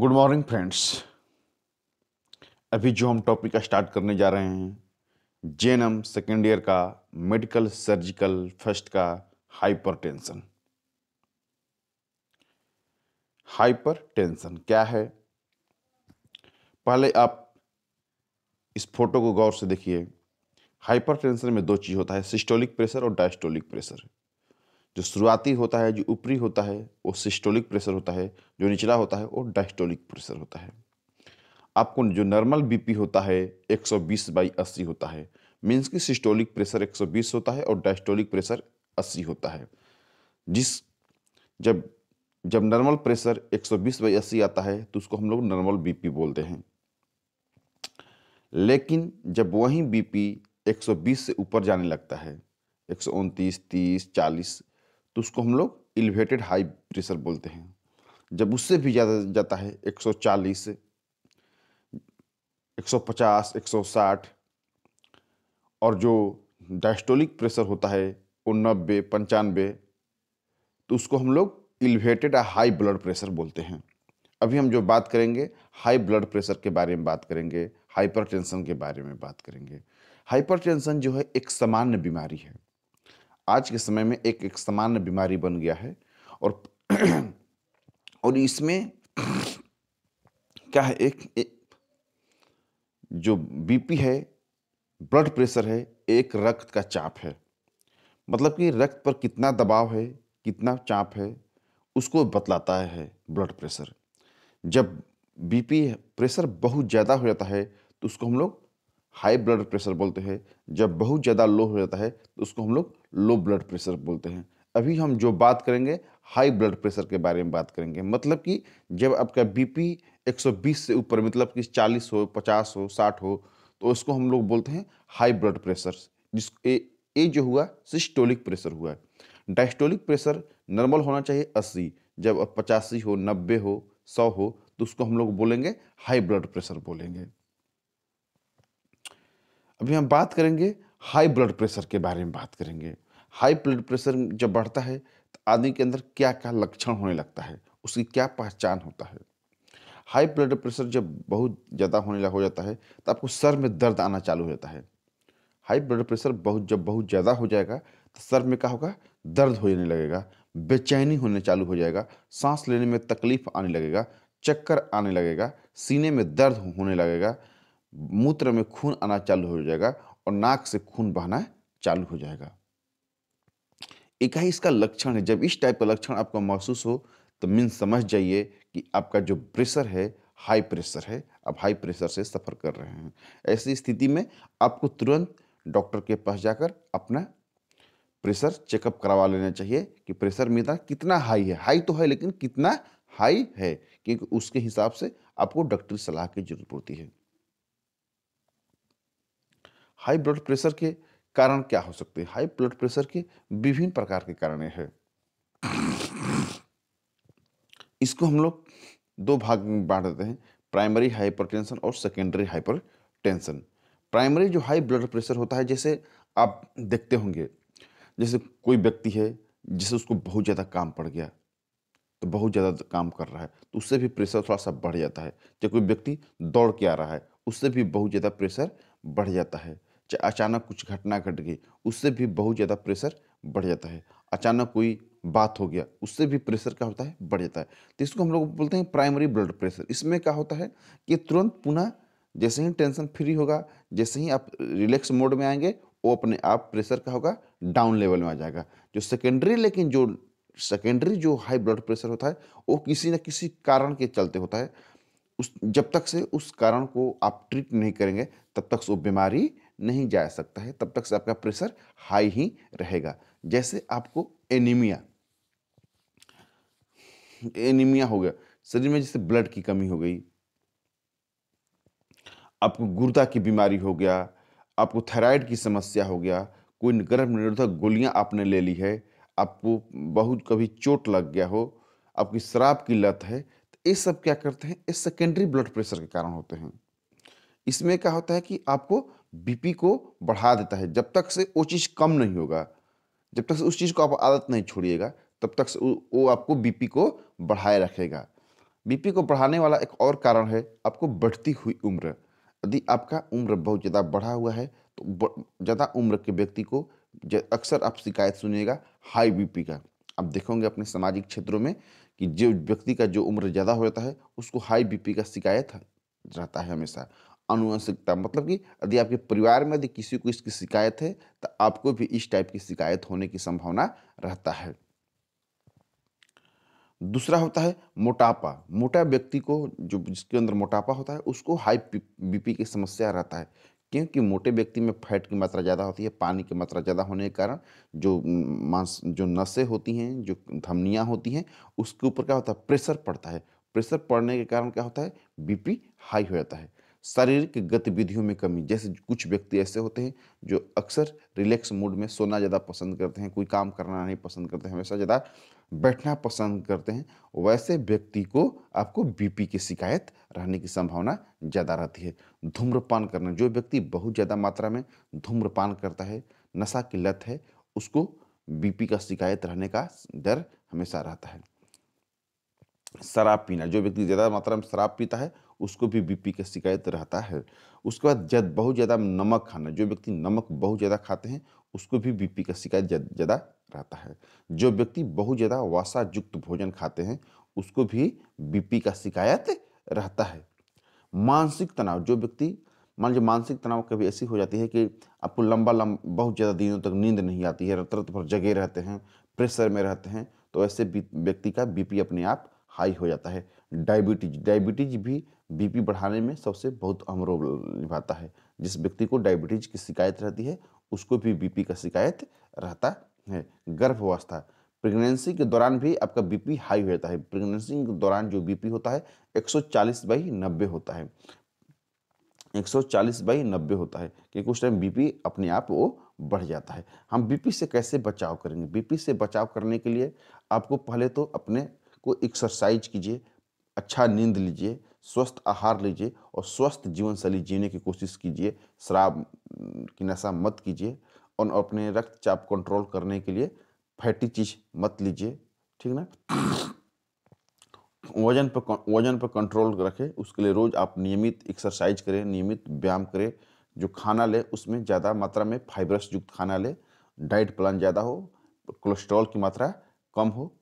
good morning friends अभी जो हम टॉपिक स्टार्ट करने जा रहे हैं जेनम सेकेंड ईयर का मेडिकल सर्जिकल फर्स्ट का हाइपरटेंशन हाइपरटेंशन क्या है पहले आप इस फोटो को गौर से देखिए हाइपरटेंशन में दो चीज़ होता है सिस्टोलिक प्रेशर और डायस्टोलिक प्रेशर जो शुरुआती होता है जो ऊपरी होता है वो सिस्टोलिक प्रेशर होता है जो निचला होता है वो डायस्टोलिक प्रेशर होता है आपको जो नॉर्मल बीपी होता है 120 बाई अस्सी होता है मीन्स कि सिस्टोलिक प्रेशर 120 होता है और डायस्टोलिक प्रेशर 80 होता है जिस जब जब नॉर्मल प्रेशर 120 बाई अस्सी आता है तो उसको हम लोग नॉर्मल बीपी बोलते हैं लेकिन जब वही बीपी 120 से ऊपर जाने लगता है एक सौ उनतीस तीस चालीस तो उसको हम लोग एलिवेटेड हाई प्रेशर बोलते हैं जब उससे भी ज़्यादा जाता है 140, 150, 160 और जो डायस्टोलिक प्रेशर होता है वो नब्बे पंचानबे तो उसको हम लोग इलिवेटेड हाई ब्लड प्रेशर बोलते हैं अभी हम जो बात करेंगे हाई ब्लड प्रेशर के बारे में बात करेंगे हाइपरटेंशन के बारे में बात करेंगे हाइपरटेंशन जो है एक सामान्य बीमारी है आज के समय में एक एक सामान्य बीमारी बन गया है और और इसमें क्या है एक, एक जो बीपी है ब्लड प्रेशर है एक रक्त का चाप है मतलब कि रक्त पर कितना दबाव है कितना चाप है उसको बतलाता है ब्लड प्रेशर जब बीपी प्रेशर बहुत ज़्यादा हो जाता है तो उसको हम लोग हाई ब्लड प्रेशर बोलते हैं जब बहुत ज़्यादा लो हो जाता है तो उसको हम लोग लो ब्लड प्रेशर बोलते हैं अभी हम जो बात करेंगे हाई ब्लड प्रेशर के बारे में बात करेंगे मतलब कि जब आपका बीपी 120 से ऊपर मतलब कि 40 हो 50 हो 60 हो तो उसको हम लोग बोलते हैं हाई ब्लड प्रेशर जिस ए जो हुआ सिस्टोलिक प्रेशर हुआ डायस्टोलिक प्रेशर नॉर्मल होना चाहिए अस्सी जब पचासी हो नब्बे हो सौ हो तो उसको हम लोग बोलेंगे हाई ब्लड प्रेशर बोलेंगे अभी हम बात करेंगे हाई ब्लड प्रेशर के बारे में बात करेंगे हाई ब्लड प्रेशर जब बढ़ता है तो आदमी के अंदर क्या क्या लक्षण होने लगता है उसकी क्या पहचान होता है हाई ब्लड प्रेशर जब बहुत ज़्यादा होने लग हो जाता है तो आपको सर में दर्द आना चालू हो जाता है हाई ब्लड प्रेशर बहुत जब बहुत ज़्यादा हो जाएगा तो सर में क्या होगा दर्द होने लगेगा बेचैनी होने चालू हो जाएगा सांस लेने में तकलीफ आने लगेगा चक्कर आने लगेगा सीने में दर्द होने लगेगा मूत्र में खून आना चालू हो जाएगा और नाक से खून बहना चालू हो जाएगा इकाई इसका लक्षण है जब इस टाइप का लक्षण आपको महसूस हो तो मीन समझ जाइए कि आपका जो प्रेशर है हाई प्रेशर है आप हाई प्रेशर से सफ़र कर रहे हैं ऐसी स्थिति में आपको तुरंत डॉक्टर के पास जाकर अपना प्रेशर चेकअप करवा लेना चाहिए कि प्रेशर मेरा कितना हाई है हाई तो है लेकिन कितना हाई है क्योंकि उसके हिसाब से आपको डॉक्टरी सलाह की जरूरत पड़ती है हाई ब्लड प्रेशर के कारण क्या हो सकते हैं हाई ब्लड प्रेशर के विभिन्न प्रकार के कारण है इसको हम लोग दो भाग में बांट देते हैं प्राइमरी हाइपरटेंशन और सेकेंडरी हाइपरटेंशन प्राइमरी जो हाई ब्लड प्रेशर होता है जैसे आप देखते होंगे जैसे कोई व्यक्ति है जिसे उसको बहुत ज़्यादा काम पड़ गया तो बहुत ज़्यादा काम कर रहा है तो उससे भी प्रेशर थोड़ा सा बढ़ जाता है जब कोई व्यक्ति दौड़ के आ रहा है उससे भी बहुत ज़्यादा प्रेशर बढ़ जाता है अचानक कुछ घटना घट गई उससे भी बहुत ज़्यादा प्रेशर बढ़ जाता है अचानक कोई बात हो गया उससे भी प्रेशर क्या होता है बढ़ जाता है तो इसको हम लोग बोलते हैं प्राइमरी ब्लड प्रेशर इसमें क्या होता है कि तुरंत पुनः जैसे ही टेंशन फ्री होगा जैसे ही आप रिलैक्स मोड में आएंगे वो अपने आप प्रेशर का होगा डाउन लेवल में आ जाएगा जो सेकेंडरी लेकिन जो सेकेंडरी जो हाई ब्लड प्रेशर होता है वो किसी न किसी कारण के चलते होता है उस जब तक से उस कारण को आप ट्रीट नहीं करेंगे तब तक वो बीमारी नहीं जा सकता है तब तक से आपका प्रेशर हाई ही रहेगा जैसे आपको एनीमिया एनीमिया हो गया शरीर में जैसे ब्लड की कमी हो गई आपको गुर्दा की बीमारी हो गया आपको थायराइड की समस्या हो गया कोई गर्भ निरोधक गोलियां आपने ले ली है आपको बहुत कभी चोट लग गया हो आपकी शराब की लत है तो ये सब क्या करते हैं ये सेकेंडरी ब्लड प्रेशर के कारण होते हैं इसमें क्या होता है कि आपको बीपी को बढ़ा देता है जब तक से वो चीज़ कम नहीं होगा जब तक से उस चीज़ को आप आदत नहीं छोड़िएगा तब तक वो आपको बीपी को बढ़ाए रखेगा बीपी को बढ़ाने वाला एक और कारण है आपको बढ़ती हुई उम्र यदि आपका उम्र बहुत ज़्यादा बढ़ा हुआ है तो ज़्यादा उम्र के व्यक्ति को अक्सर आप शिकायत सुनिएगा हाई बीपी का आप देखोगे अपने सामाजिक क्षेत्रों में कि जो व्यक्ति का जो उम्र ज़्यादा जाता है उसको हाई बीपी का शिकायत रहता है हमेशा अनुवंशिकता मतलब कि यदि आपके परिवार में यदि किसी को इसकी शिकायत है तो आपको भी इस टाइप की शिकायत होने की संभावना रहता है दूसरा होता है मोटापा मोटा व्यक्ति को जो जिसके अंदर मोटापा होता है उसको हाई बीपी की समस्या रहता है क्योंकि मोटे व्यक्ति में फैट की मात्रा ज़्यादा होती है पानी की मात्रा ज़्यादा होने के कारण जो मांस जो नसें होती हैं जो धमनियाँ होती हैं उसके ऊपर क्या होता है प्रेशर पड़ता है प्रेशर पड़ने के कारण क्या होता है बीपी हाई हो जाता है शारीरिक गतिविधियों में कमी जैसे कुछ व्यक्ति ऐसे होते हैं जो अक्सर रिलैक्स मूड में सोना ज़्यादा पसंद करते हैं कोई काम करना नहीं पसंद करते हैं हमेशा ज़्यादा बैठना पसंद करते हैं वैसे व्यक्ति को आपको बीपी की शिकायत रहने की संभावना ज़्यादा रहती है धूम्रपान करना जो व्यक्ति बहुत ज़्यादा मात्रा में धूम्रपान करता है नशा की लत है उसको बीपी का शिकायत रहने का डर हमेशा रहता है शराब पीना जो व्यक्ति ज़्यादा मात्रा में शराब पीता है उसको भी बीपी का शिकायत रहता है उसके बाद जद बहुत ज़्यादा नमक खाना जो व्यक्ति नमक बहुत ज़्यादा खाते हैं उसको भी बीपी का शिकायत ज़्यादा रहता है जो व्यक्ति बहुत ज़्यादा वसा युक्त भोजन खाते हैं उसको भी बीपी का शिकायत रहता है मानसिक तनाव जो व्यक्ति मान लीजिए मानसिक तनाव कभी ऐसी हो जाती है कि आपको लंबा लंबा बहुत ज़्यादा दिनों तक नींद नहीं आती है रत रत भर जगे रहते हैं प्रेशर में रहते हैं तो ऐसे व्यक्ति का बीपी अपने आप हाई हो जाता है डायबिटीज डायबिटीज भी बीपी बढ़ाने में सबसे बहुत अहम रोल निभाता है जिस व्यक्ति को डायबिटीज की शिकायत रहती है उसको भी बीपी का शिकायत रहता है गर्भावस्था प्रेगनेंसी के दौरान भी आपका बीपी हाई हो जाता है प्रेगनेंसी के दौरान जो बीपी होता है 140 बाई नब्बे होता है 140 बाई नब्बे होता है क्योंकि उस टाइम बीपी अपने आप वो बढ़ जाता है हम बीपी से कैसे बचाव करेंगे बीपी से बचाव करने के लिए आपको पहले तो अपने को एक्सरसाइज कीजिए अच्छा नींद लीजिए स्वस्थ आहार लीजिए और स्वस्थ जीवन शैली जीने की कोशिश कीजिए शराब की नशा मत कीजिए और अपने रक्तचाप कंट्रोल करने के लिए फैटी चीज़ मत लीजिए ठीक ना वजन पर वजन पर कंट्रोल रखें उसके लिए रोज़ आप नियमित एक्सरसाइज करें नियमित व्यायाम करें जो खाना लें उसमें ज़्यादा मात्रा में फाइबरस युक्त खाना लें डाइट प्लान ज़्यादा हो कोलेस्ट्रॉल की मात्रा कम हो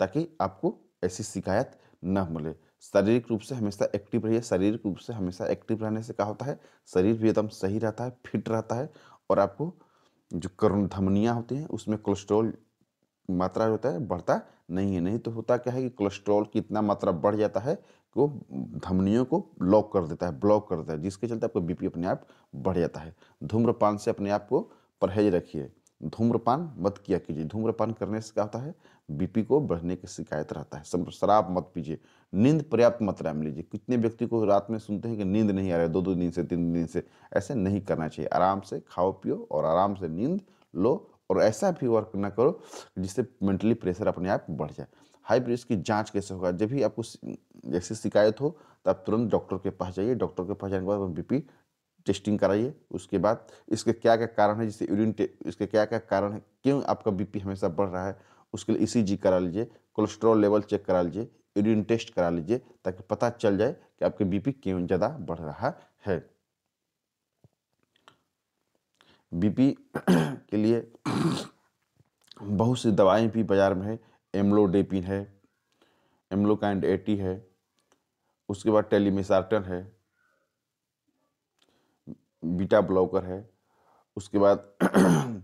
ताकि आपको ऐसी शिकायत न मिले शारीरिक रूप से हमेशा एक्टिव रहिए शारीरिक रूप से हमेशा एक्टिव रहने से क्या होता है शरीर भी एकदम सही रहता है फिट रहता है और आपको जो करुण धमनियाँ होती हैं उसमें कोलेस्ट्रॉल मात्रा होता है बढ़ता नहीं है नहीं तो होता क्या है कि कोलेस्ट्रॉल की इतना मात्रा बढ़ जाता है कि वो धमनियों को ब्लॉक कर देता है ब्लॉक कर देता है जिसके चलते आपका बीपी अपने आप बढ़ जाता है धूम्रपान से अपने आप को परहेज रखिए धूम्रपान मत किया कीजिए धूम्रपान करने से क्या होता है बीपी को बढ़ने की शिकायत रहता है शराब मत पीजिए नींद पर्याप्त मात्रा में लीजिए कितने व्यक्ति को रात में सुनते हैं कि नींद नहीं आ रही दो दो दिन से तीन दिन से ऐसे नहीं करना चाहिए आराम से खाओ पियो और आराम से नींद लो और ऐसा भी वर्क ना करो जिससे मेंटली प्रेशर अपने आप बढ़ जाए हाई प्रेशर की जांच कैसे होगा जब भी आपको जैसे शिकायत हो तो आप तुरंत डॉक्टर के पास जाइए डॉक्टर के पास जाने के बाद बीपी टेस्टिंग कराइए उसके बाद इसके क्या क्या कारण है जिससे यूरिन इसके क्या क्या कारण है क्यों आपका बीपी हमेशा बढ़ रहा है उसके लिए ई करा लीजिए कोलेस्ट्रॉल लेवल चेक करा लीजिए यूरिन टेस्ट करा लीजिए ताकि पता चल जाए कि आपके बीपी क्यों ज़्यादा बढ़ रहा है बीपी के लिए बहुत सी दवाएं भी बाज़ार में है एम्लोडेपिन है एम्लोकाइंड एटी है उसके बाद टेलीमिसार्टन है बीटा ब्लॉकर है उसके बाद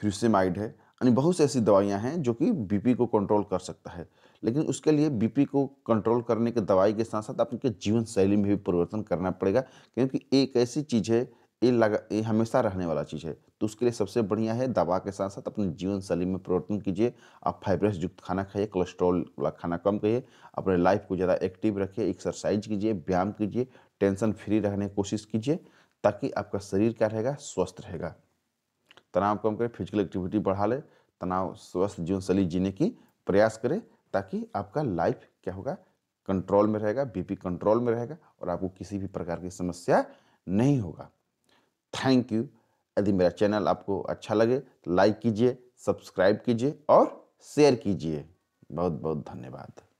फ्यूसेमाइड है यानी बहुत सी ऐसी दवाइयाँ हैं जो कि बीपी को कंट्रोल कर सकता है लेकिन उसके लिए बीपी को कंट्रोल करने के दवाई के साथ साथ आपके जीवन शैली में भी परिवर्तन करना पड़ेगा क्योंकि एक ऐसी चीज़ है ये लगा ये हमेशा रहने वाला चीज़ है तो उसके लिए सबसे बढ़िया है दवा के साथ साथ अपने जीवन शैली में परिवर्तन कीजिए आप फाइब्रस युक्त खाना खाइए कोलेस्ट्रॉल वाला खाना कम करिए अपने लाइफ को ज़्यादा एक्टिव रखिए एक्सरसाइज कीजिए व्यायाम कीजिए टेंशन फ्री रहने की कोशिश कीजिए ताकि आपका शरीर क्या रहेगा स्वस्थ रहेगा तनाव कम करें फिजिकल एक्टिविटी बढ़ा लें तनाव स्वस्थ जीवनशैली जीने की प्रयास करें ताकि आपका लाइफ क्या होगा कंट्रोल में रहेगा बीपी कंट्रोल में रहेगा और आपको किसी भी प्रकार की समस्या नहीं होगा थैंक यू यदि मेरा चैनल आपको अच्छा लगे लाइक कीजिए सब्सक्राइब कीजिए और शेयर कीजिए बहुत बहुत धन्यवाद